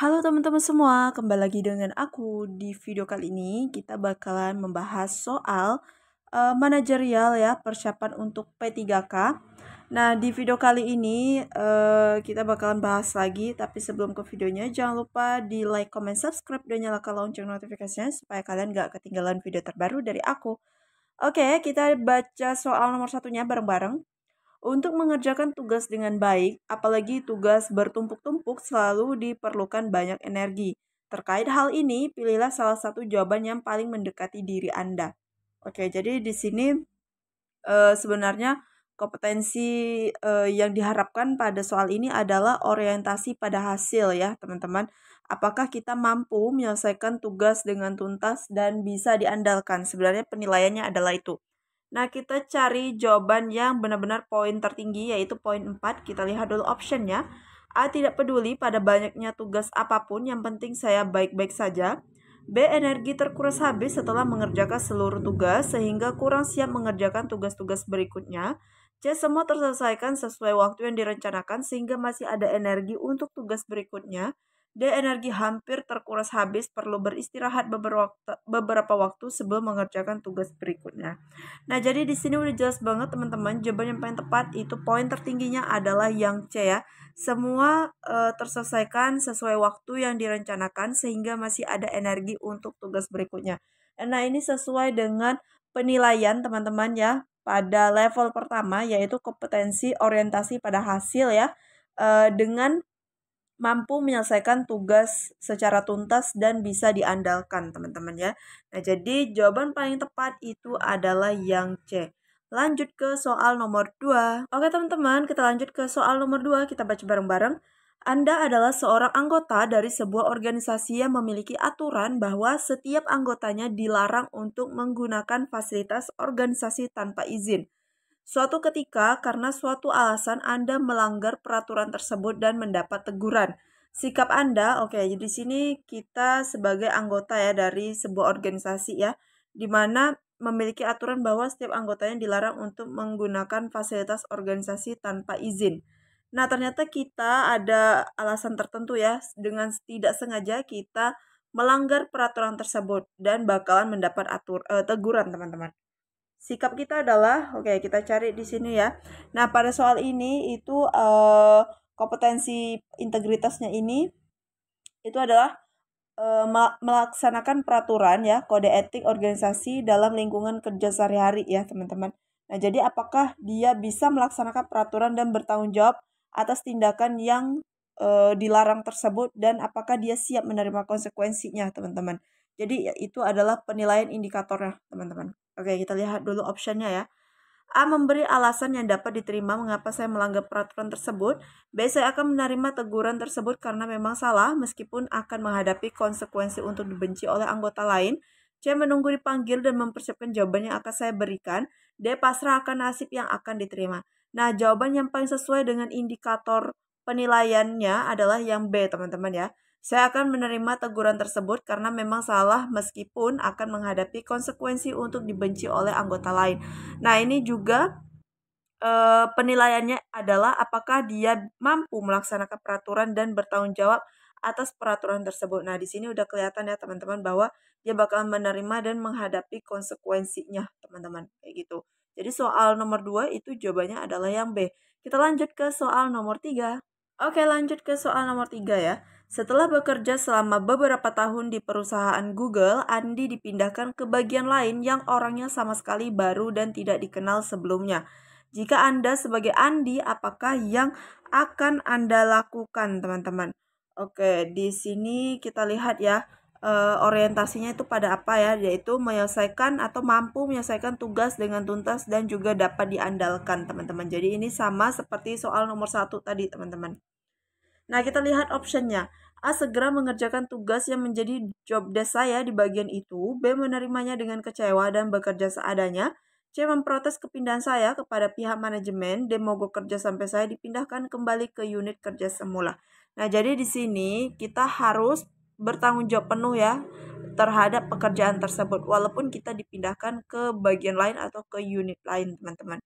Halo teman-teman semua, kembali lagi dengan aku di video kali ini kita bakalan membahas soal uh, manajerial ya persiapan untuk P3K. Nah di video kali ini uh, kita bakalan bahas lagi, tapi sebelum ke videonya jangan lupa di like, comment, subscribe dan nyalakan lonceng notifikasinya supaya kalian gak ketinggalan video terbaru dari aku. Oke, kita baca soal nomor satunya bareng-bareng. Untuk mengerjakan tugas dengan baik, apalagi tugas bertumpuk-tumpuk selalu diperlukan banyak energi. Terkait hal ini, pilihlah salah satu jawaban yang paling mendekati diri Anda. Oke, jadi di sini e, sebenarnya kompetensi e, yang diharapkan pada soal ini adalah orientasi pada hasil ya, teman-teman. Apakah kita mampu menyelesaikan tugas dengan tuntas dan bisa diandalkan? Sebenarnya penilaiannya adalah itu. Nah, kita cari jawaban yang benar-benar poin tertinggi yaitu poin 4. Kita lihat dulu optionnya. A. Tidak peduli pada banyaknya tugas apapun, yang penting saya baik-baik saja. B. Energi terkuras habis setelah mengerjakan seluruh tugas, sehingga kurang siap mengerjakan tugas-tugas berikutnya. C. Semua terselesaikan sesuai waktu yang direncanakan, sehingga masih ada energi untuk tugas berikutnya dan energi hampir terkuras habis perlu beristirahat beberapa waktu, beberapa waktu sebelum mengerjakan tugas berikutnya. Nah, jadi di sini udah jelas banget teman-teman, jawaban yang paling tepat itu poin tertingginya adalah yang C ya. Semua e, terselesaikan sesuai waktu yang direncanakan sehingga masih ada energi untuk tugas berikutnya. Nah, ini sesuai dengan penilaian teman-teman ya pada level pertama yaitu kompetensi orientasi pada hasil ya. Eh, dengan mampu menyelesaikan tugas secara tuntas dan bisa diandalkan, teman-teman ya. Nah, jadi jawaban paling tepat itu adalah yang C. Lanjut ke soal nomor 2. Oke, teman-teman, kita lanjut ke soal nomor 2. Kita baca bareng-bareng. Anda adalah seorang anggota dari sebuah organisasi yang memiliki aturan bahwa setiap anggotanya dilarang untuk menggunakan fasilitas organisasi tanpa izin. Suatu ketika, karena suatu alasan Anda melanggar peraturan tersebut dan mendapat teguran. Sikap Anda, oke, okay, jadi di sini kita sebagai anggota ya dari sebuah organisasi ya, di mana memiliki aturan bahwa setiap anggotanya dilarang untuk menggunakan fasilitas organisasi tanpa izin. Nah, ternyata kita ada alasan tertentu ya, dengan tidak sengaja kita melanggar peraturan tersebut dan bakalan mendapat atur eh, teguran, teman-teman sikap kita adalah oke okay, kita cari di sini ya. Nah, pada soal ini itu uh, kompetensi integritasnya ini itu adalah uh, melaksanakan peraturan ya, kode etik organisasi dalam lingkungan kerja sehari-hari ya, teman-teman. Nah, jadi apakah dia bisa melaksanakan peraturan dan bertanggung jawab atas tindakan yang uh, dilarang tersebut dan apakah dia siap menerima konsekuensinya, teman-teman. Jadi ya, itu adalah penilaian indikatornya, teman-teman. Oke, kita lihat dulu optionnya ya. A. Memberi alasan yang dapat diterima mengapa saya melanggar peraturan tersebut. B. Saya akan menerima teguran tersebut karena memang salah meskipun akan menghadapi konsekuensi untuk dibenci oleh anggota lain. C. Menunggu dipanggil dan mempersiapkan jawaban yang akan saya berikan. D. Pasrah akan nasib yang akan diterima. Nah, jawaban yang paling sesuai dengan indikator penilaiannya adalah yang B, teman-teman ya. Saya akan menerima teguran tersebut karena memang salah meskipun akan menghadapi konsekuensi untuk dibenci oleh anggota lain. Nah, ini juga eh, penilaiannya adalah apakah dia mampu melaksanakan peraturan dan bertanggung jawab atas peraturan tersebut. Nah, di sini udah kelihatan ya teman-teman bahwa dia bakal menerima dan menghadapi konsekuensinya, teman-teman. Kayak gitu. Jadi soal nomor 2 itu jawabannya adalah yang B. Kita lanjut ke soal nomor 3. Oke, lanjut ke soal nomor 3 ya. Setelah bekerja selama beberapa tahun di perusahaan Google, Andi dipindahkan ke bagian lain yang orangnya sama sekali baru dan tidak dikenal sebelumnya. Jika Anda sebagai Andi, apakah yang akan Anda lakukan, teman-teman? Oke, di sini kita lihat ya, eh, orientasinya itu pada apa ya, yaitu menyelesaikan atau mampu menyelesaikan tugas dengan tuntas dan juga dapat diandalkan, teman-teman. Jadi ini sama seperti soal nomor satu tadi, teman-teman. Nah, kita lihat optionnya. A. Segera mengerjakan tugas yang menjadi job desk saya di bagian itu. B. Menerimanya dengan kecewa dan bekerja seadanya. C. Memprotes kepindahan saya kepada pihak manajemen. D. Mogok kerja sampai saya dipindahkan kembali ke unit kerja semula. Nah, jadi di sini kita harus bertanggung jawab penuh ya terhadap pekerjaan tersebut walaupun kita dipindahkan ke bagian lain atau ke unit lain teman-teman.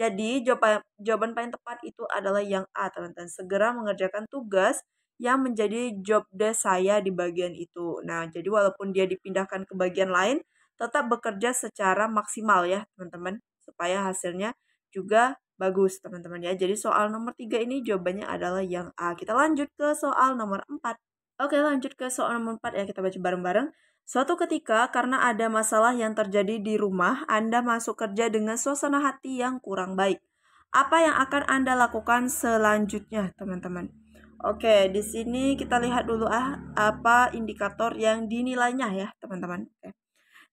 Jadi jawaban, paling tepat itu adalah yang A teman-teman. Segera mengerjakan tugas yang menjadi job desk saya di bagian itu. Nah, jadi walaupun dia dipindahkan ke bagian lain, tetap bekerja secara maksimal ya teman-teman supaya hasilnya juga bagus teman-teman ya. Jadi soal nomor 3 ini jawabannya adalah yang A. Kita lanjut ke soal nomor 4. Oke, lanjut ke soal nomor 4 ya, kita baca bareng-bareng. Suatu ketika, karena ada masalah yang terjadi di rumah, Anda masuk kerja dengan suasana hati yang kurang baik. Apa yang akan Anda lakukan selanjutnya, teman-teman? Oke, di sini kita lihat dulu ah apa indikator yang dinilainya ya, teman-teman.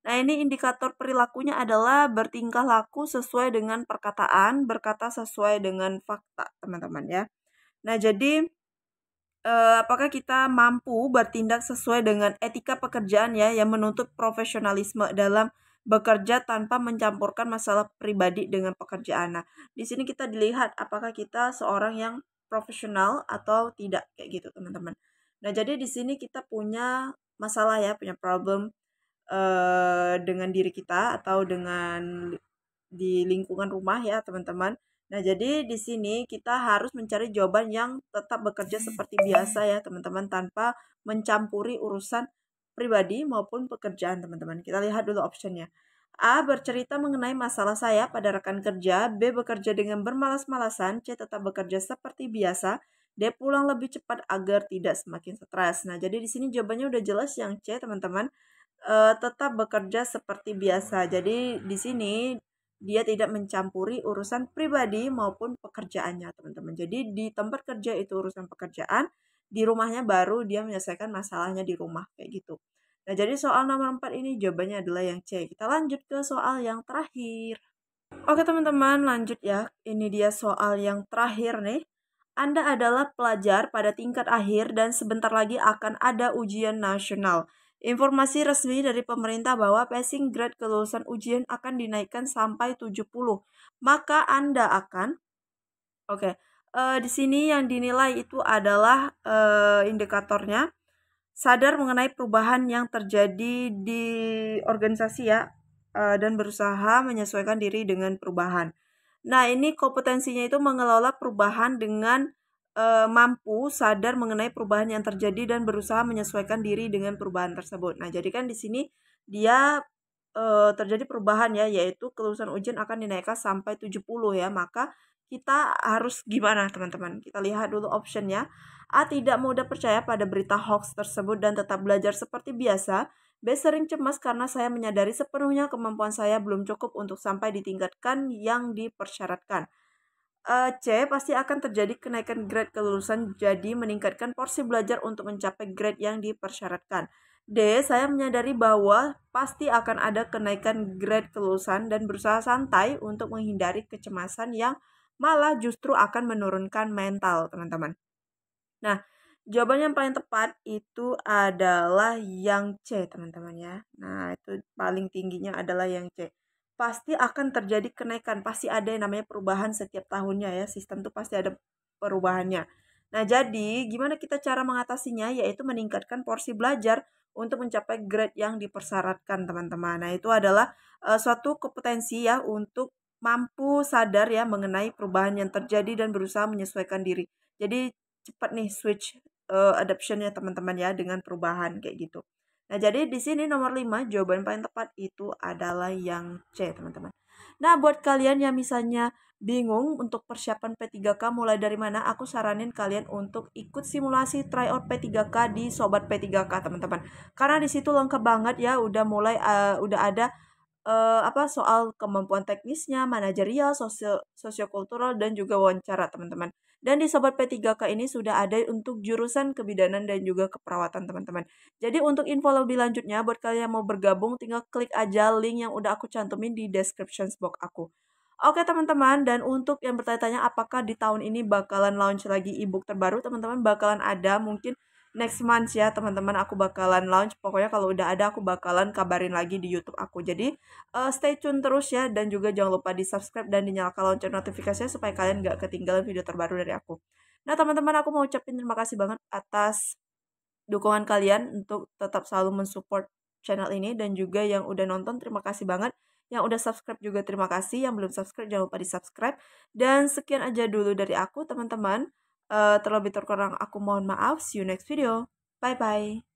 Nah, ini indikator perilakunya adalah bertingkah laku sesuai dengan perkataan, berkata sesuai dengan fakta, teman-teman ya. Nah, jadi uh, apakah kita mampu bertindak sesuai dengan etika pekerjaan ya yang menuntut profesionalisme dalam bekerja tanpa mencampurkan masalah pribadi dengan pekerjaan. Nah, di sini kita dilihat apakah kita seorang yang profesional atau tidak kayak gitu, teman-teman. Nah, jadi di sini kita punya masalah ya, punya problem uh, dengan diri kita atau dengan di lingkungan rumah ya, teman-teman. Nah, jadi di sini kita harus mencari jawaban yang tetap bekerja seperti biasa ya, teman-teman, tanpa mencampuri urusan pribadi maupun pekerjaan, teman-teman. Kita lihat dulu optionnya. A. Bercerita mengenai masalah saya pada rekan kerja. B. Bekerja dengan bermalas-malasan. C. Tetap bekerja seperti biasa. D. Pulang lebih cepat agar tidak semakin stres. Nah, jadi di sini jawabannya udah jelas yang C, teman-teman. E, tetap bekerja seperti biasa. Jadi di sini dia tidak mencampuri urusan pribadi maupun pekerjaannya, teman-teman. Jadi di tempat kerja itu urusan pekerjaan, di rumahnya baru dia menyelesaikan masalahnya di rumah kayak gitu. Nah, jadi soal nomor 4 ini jawabannya adalah yang C. Kita lanjut ke soal yang terakhir. Oke, teman-teman, lanjut ya. Ini dia soal yang terakhir nih. Anda adalah pelajar pada tingkat akhir dan sebentar lagi akan ada ujian nasional. Informasi resmi dari pemerintah bahwa passing grade kelulusan ujian akan dinaikkan sampai 70. Maka Anda akan Oke, okay, uh, eh, di sini yang dinilai itu adalah uh, indikatornya sadar mengenai perubahan yang terjadi di organisasi ya uh, dan berusaha menyesuaikan diri dengan perubahan. Nah, ini kompetensinya itu mengelola perubahan dengan Eh, mampu sadar mengenai perubahan yang terjadi dan berusaha menyesuaikan diri dengan perubahan tersebut. Nah, jadi kan di sini dia e, terjadi perubahan ya, yaitu kelulusan ujian akan dinaikkan sampai 70 ya. Maka kita harus gimana teman-teman? Kita lihat dulu optionnya. A. Tidak mudah percaya pada berita hoax tersebut dan tetap belajar seperti biasa. B. Sering cemas karena saya menyadari sepenuhnya kemampuan saya belum cukup untuk sampai ditingkatkan yang dipersyaratkan uh, C pasti akan terjadi kenaikan grade kelulusan jadi meningkatkan porsi belajar untuk mencapai grade yang dipersyaratkan. D. Saya menyadari bahwa pasti akan ada kenaikan grade kelulusan dan berusaha santai untuk menghindari kecemasan yang malah justru akan menurunkan mental, teman-teman. Nah, jawaban yang paling tepat itu adalah yang C, teman-teman ya. Nah, itu paling tingginya adalah yang C pasti akan terjadi kenaikan, pasti ada yang namanya perubahan setiap tahunnya ya, sistem tuh pasti ada perubahannya. Nah, jadi gimana kita cara mengatasinya yaitu meningkatkan porsi belajar untuk mencapai grade yang dipersyaratkan, teman-teman. Nah, itu adalah uh, suatu kompetensi ya untuk mampu sadar ya mengenai perubahan yang terjadi dan berusaha menyesuaikan diri. Jadi cepat nih switch uh, eh, adaptionnya teman-teman ya dengan perubahan kayak gitu. Nah, jadi di sini nomor 5 jawaban paling tepat itu adalah yang C, teman-teman. Nah, buat kalian yang misalnya bingung untuk persiapan P3K mulai dari mana, aku saranin kalian untuk ikut simulasi tryout P3K di Sobat P3K, teman-teman. Karena di situ lengkap banget ya, udah mulai uh, udah ada uh, apa soal kemampuan teknisnya, manajerial, sosio sosiokultural dan juga wawancara teman-teman. Dan di Sobat P3K ini sudah ada untuk jurusan kebidanan dan juga keperawatan teman-teman. Jadi untuk info lebih lanjutnya buat kalian yang mau bergabung tinggal klik aja link yang udah aku cantumin di description box aku. Oke teman-teman, dan untuk yang bertanya-tanya apakah di tahun ini bakalan launch lagi ebook terbaru, teman-teman bakalan ada mungkin next month ya teman-teman aku bakalan launch pokoknya kalau udah ada aku bakalan kabarin lagi di YouTube aku jadi uh, stay tune terus ya dan juga jangan lupa di subscribe dan dinyalakan lonceng notifikasinya supaya kalian gak ketinggalan video terbaru dari aku nah teman-teman aku mau ucapin terima kasih banget atas dukungan kalian untuk tetap selalu mensupport channel ini dan juga yang udah nonton terima kasih banget yang udah subscribe juga terima kasih yang belum subscribe jangan lupa di subscribe dan sekian aja dulu dari aku teman-teman Eh, terlebih terkurang aku mohon maaf. See you next video. Bye bye.